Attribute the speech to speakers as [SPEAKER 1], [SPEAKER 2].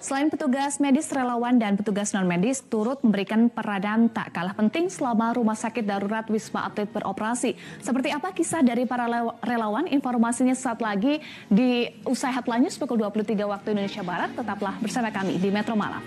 [SPEAKER 1] Selain petugas medis, relawan dan petugas non-medis turut memberikan peranan tak kalah penting selama rumah sakit darurat Wisma Atlet beroperasi. Seperti apa kisah dari para relawan? Informasinya saat lagi di Usai Headline pukul 23 waktu Indonesia Barat. Tetaplah bersama kami di Metro Malam.